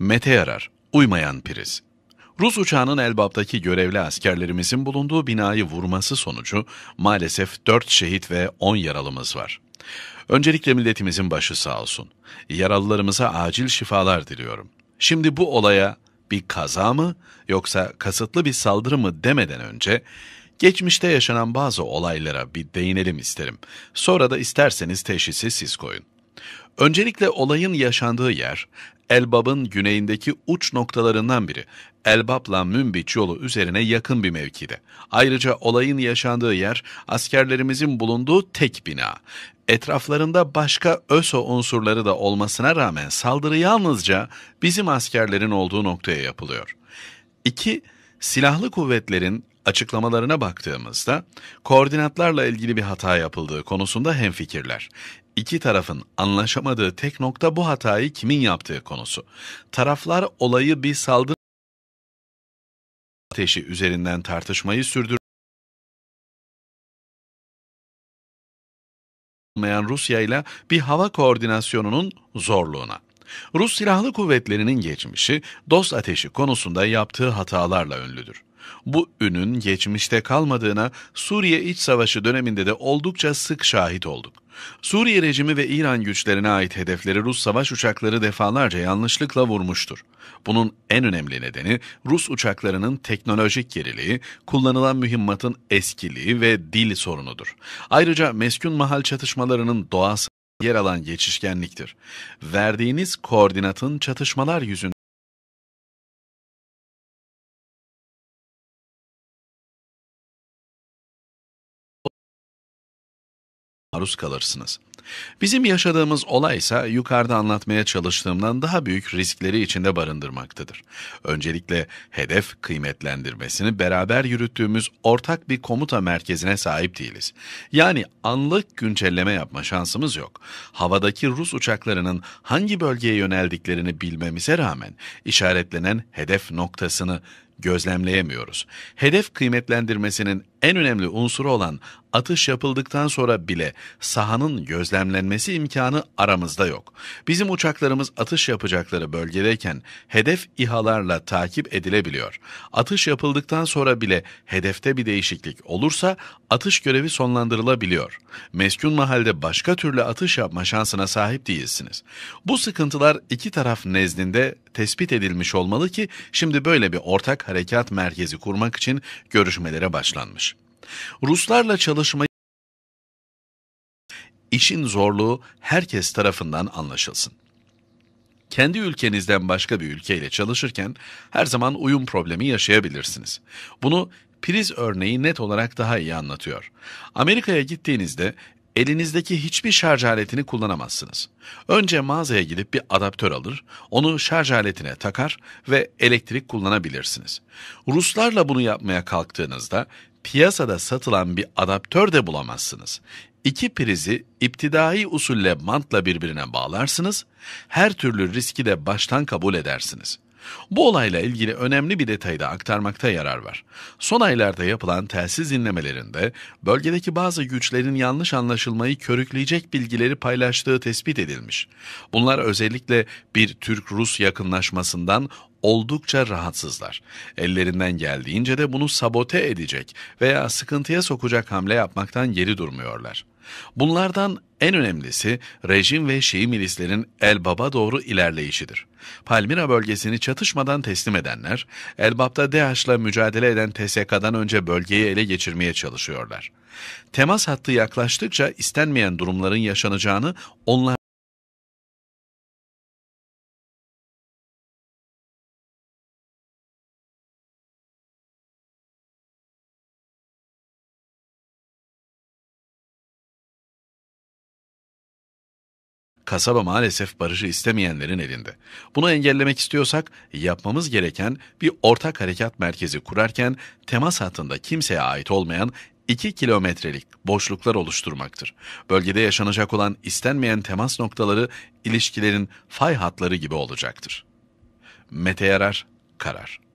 Mete Yarar, Uymayan Priz. Rus uçağının Elbap'taki görevli askerlerimizin bulunduğu binayı vurması sonucu maalesef 4 şehit ve 10 yaralımız var. Öncelikle milletimizin başı sağ olsun. Yaralılarımıza acil şifalar diliyorum. Şimdi bu olaya bir kaza mı yoksa kasıtlı bir saldırı mı demeden önce geçmişte yaşanan bazı olaylara bir değinelim isterim. Sonra da isterseniz teşhisi siz koyun. Öncelikle olayın yaşandığı yer Elbab'ın güneyindeki uç noktalarından biri. Elbab'la Münbiç yolu üzerine yakın bir mevkide. Ayrıca olayın yaşandığı yer askerlerimizin bulunduğu tek bina. Etraflarında başka ÖSO unsurları da olmasına rağmen saldırı yalnızca bizim askerlerin olduğu noktaya yapılıyor. 2. Silahlı kuvvetlerin açıklamalarına baktığımızda koordinatlarla ilgili bir hata yapıldığı konusunda hemfikirler. İki tarafın anlaşamadığı tek nokta bu hatayı kimin yaptığı konusu. Taraflar olayı bir saldırı ateşi üzerinden tartışmayı sürdür. Rusya ile bir hava koordinasyonunun zorluğuna. Rus Silahlı Kuvvetleri'nin geçmişi dost ateşi konusunda yaptığı hatalarla ünlüdür. Bu ünün geçmişte kalmadığına Suriye İç Savaşı döneminde de oldukça sık şahit olduk. Suriye rejimi ve İran güçlerine ait hedefleri Rus savaş uçakları defalarca yanlışlıkla vurmuştur. Bunun en önemli nedeni Rus uçaklarının teknolojik geriliği, kullanılan mühimmatın eskiliği ve dil sorunudur. Ayrıca meskun mahal çatışmalarının doğası yer alan geçişkenliktir. Verdiğiniz koordinatın çatışmalar yüzünden maruz kalırsınız. Bizim yaşadığımız olay ise yukarıda anlatmaya çalıştığımdan daha büyük riskleri içinde barındırmaktadır. Öncelikle hedef kıymetlendirmesini beraber yürüttüğümüz ortak bir komuta merkezine sahip değiliz. Yani anlık güncelleme yapma şansımız yok. Havadaki Rus uçaklarının hangi bölgeye yöneldiklerini bilmemize rağmen işaretlenen hedef noktasını gözlemleyemiyoruz. Hedef kıymetlendirmesinin en önemli unsuru olan atış yapıldıktan sonra bile sahanın gözlemlenmesi imkanı aramızda yok. Bizim uçaklarımız atış yapacakları bölgedeyken hedef İHA'larla takip edilebiliyor. Atış yapıldıktan sonra bile hedefte bir değişiklik olursa atış görevi sonlandırılabiliyor. Meskun mahalde başka türlü atış yapma şansına sahip değilsiniz. Bu sıkıntılar iki taraf nezdinde tespit edilmiş olmalı ki şimdi böyle bir ortak harekat merkezi kurmak için görüşmelere başlanmış. Ruslarla çalışmayı işin zorluğu herkes tarafından anlaşılsın. Kendi ülkenizden başka bir ülkeyle çalışırken her zaman uyum problemi yaşayabilirsiniz. Bunu priz örneği net olarak daha iyi anlatıyor. Amerika'ya gittiğinizde elinizdeki hiçbir şarj aletini kullanamazsınız. Önce mağazaya gidip bir adaptör alır, onu şarj aletine takar ve elektrik kullanabilirsiniz. Ruslarla bunu yapmaya kalktığınızda piyasada satılan bir adaptör de bulamazsınız. İki prizi iptidai usulle mantla birbirine bağlarsınız, her türlü riski de baştan kabul edersiniz. Bu olayla ilgili önemli bir detayı da aktarmakta yarar var. Son aylarda yapılan telsiz dinlemelerinde bölgedeki bazı güçlerin yanlış anlaşılmayı körükleyecek bilgileri paylaştığı tespit edilmiş. Bunlar özellikle bir Türk-Rus yakınlaşmasından oldukça rahatsızlar. Ellerinden geldiğince de bunu sabote edecek veya sıkıntıya sokacak hamle yapmaktan geri durmuyorlar. Bunlardan en önemlisi rejim ve Şii milislerin Elbab'a doğru ilerleyişidir. Palmira bölgesini çatışmadan teslim edenler, Elbab'da DAEŞ'la mücadele eden TSK'dan önce bölgeyi ele geçirmeye çalışıyorlar. Temas hattı yaklaştıkça istenmeyen durumların yaşanacağını onlar Kasaba maalesef barışı istemeyenlerin elinde. Bunu engellemek istiyorsak yapmamız gereken bir ortak harekat merkezi kurarken temas hattında kimseye ait olmayan 2 kilometrelik boşluklar oluşturmaktır. Bölgede yaşanacak olan istenmeyen temas noktaları ilişkilerin fay hatları gibi olacaktır. Mete Yarar, Karar